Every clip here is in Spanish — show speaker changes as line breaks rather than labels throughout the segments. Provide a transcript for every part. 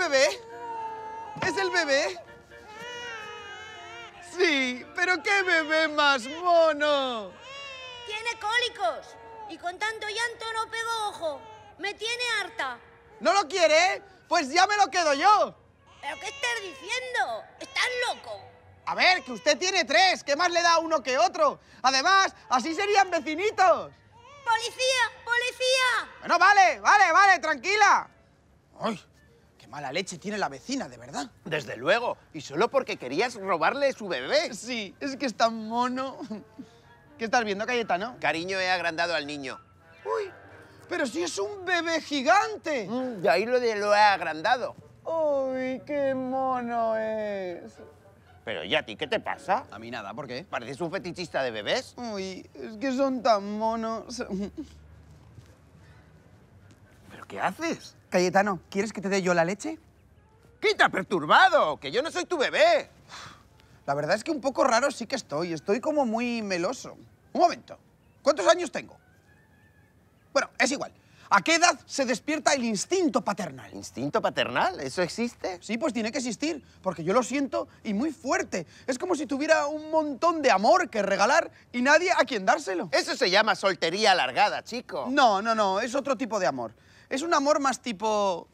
el bebé? ¿Es el bebé? Sí, pero qué bebé más mono. Tiene cólicos y con tanto llanto no pego ojo. Me tiene harta. ¿No lo quiere? Pues ya me lo quedo yo. ¿Pero qué estás diciendo? ¿Estás loco? A ver, que usted tiene tres. ¿Qué más le da uno que otro? Además, así serían vecinitos. ¡Policía! ¡Policía! Bueno, vale, vale, vale, tranquila. A la leche tiene la vecina, de verdad. Desde luego, y solo porque querías robarle su bebé. Sí, es que es tan mono. ¿Qué estás viendo, Cayetano? Cariño, he agrandado al niño. ¡Uy! ¡Pero si es un bebé gigante! Mm, y de ahí lo, de lo he agrandado. ¡Uy, qué mono es! Pero ¿y a ti qué te pasa? A mí nada, ¿por qué? ¿Pareces un fetichista de bebés? Uy, es que son tan monos. ¿Qué haces? Cayetano, ¿quieres que te dé yo la leche? ¡Quita, perturbado! ¡Que yo no soy tu bebé! La verdad es que un poco raro sí que estoy. Estoy como muy meloso. Un momento. ¿Cuántos años tengo? Bueno, es igual. ¿A qué edad se despierta el instinto paternal? ¿Instinto paternal? ¿Eso existe? Sí, pues tiene que existir, porque yo lo siento y muy fuerte. Es como si tuviera un montón de amor que regalar y nadie a quien dárselo. Eso se llama soltería alargada, chico. No, no, no, es otro tipo de amor. Es un amor más tipo...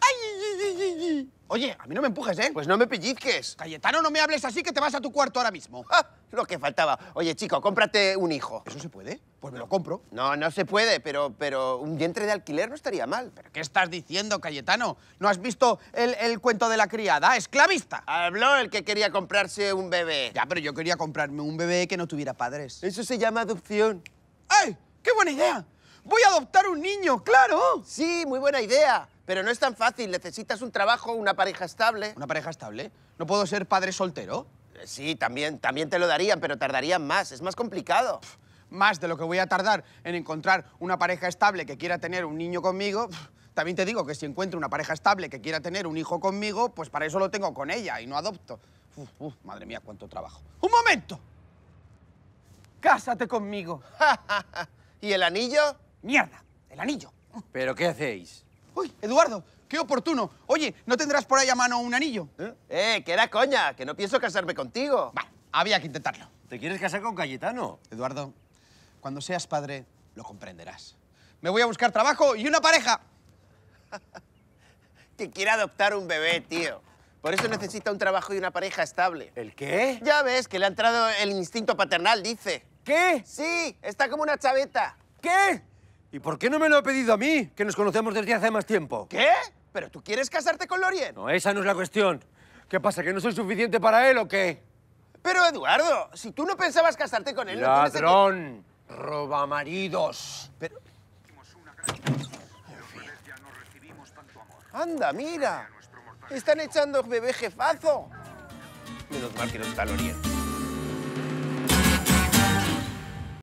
¡Ay! Oye, a mí no me empujes, ¿eh? Pues no me pellizques. Cayetano, no me hables así que te vas a tu cuarto ahora mismo. Ah, lo que faltaba. Oye, chico, cómprate un hijo. ¿Eso se puede? Pues me lo compro. No, no se puede, pero, pero un vientre de alquiler no estaría mal. ¿Pero qué estás diciendo, Cayetano? ¿No has visto el, el cuento de la criada? ¡Esclavista! Habló el que quería comprarse un bebé. Ya, pero yo quería comprarme un bebé que no tuviera padres. Eso se llama adopción. ¡Ay! ¡Qué buena idea! Voy a adoptar un niño, claro. Sí, muy buena idea. Pero no es tan fácil. Necesitas un trabajo, una pareja estable. ¿Una pareja estable? ¿No puedo ser padre soltero? Eh, sí, también, también te lo darían, pero tardarían más. Es más complicado. más de lo que voy a tardar en encontrar una pareja estable que quiera tener un niño conmigo. también te digo que si encuentro una pareja estable que quiera tener un hijo conmigo, pues para eso lo tengo con ella y no adopto. uf, madre mía, cuánto trabajo. ¡Un momento! ¡Cásate conmigo! ¿Y el anillo? Mierda, el anillo. ¿Pero qué hacéis? Uy, Eduardo, qué oportuno. Oye, ¿no tendrás por ahí a mano un anillo? Eh, eh que era coña, que no pienso casarme contigo. Va, había que intentarlo. ¿Te quieres casar con Cayetano? Eduardo, cuando seas padre, lo comprenderás. Me voy a buscar trabajo y una pareja. que quiere adoptar un bebé, tío. Por eso necesita un trabajo y una pareja estable. ¿El qué? Ya ves, que le ha entrado el instinto paternal, dice. ¿Qué? Sí, está como una chaveta. ¿Qué? ¿Y por qué no me lo ha pedido a mí, que nos conocemos desde hace más tiempo? ¿Qué? ¿Pero tú quieres casarte con Lorien? No, esa no es la cuestión. ¿Qué pasa, que no soy suficiente para él o qué? Pero, Eduardo, si tú no pensabas casarte con él... ¡Ladrón! No ¡Roba maridos! Pero... ¡Anda, mira! ¡Están echando bebé jefazo! Menos mal que no está Lorien.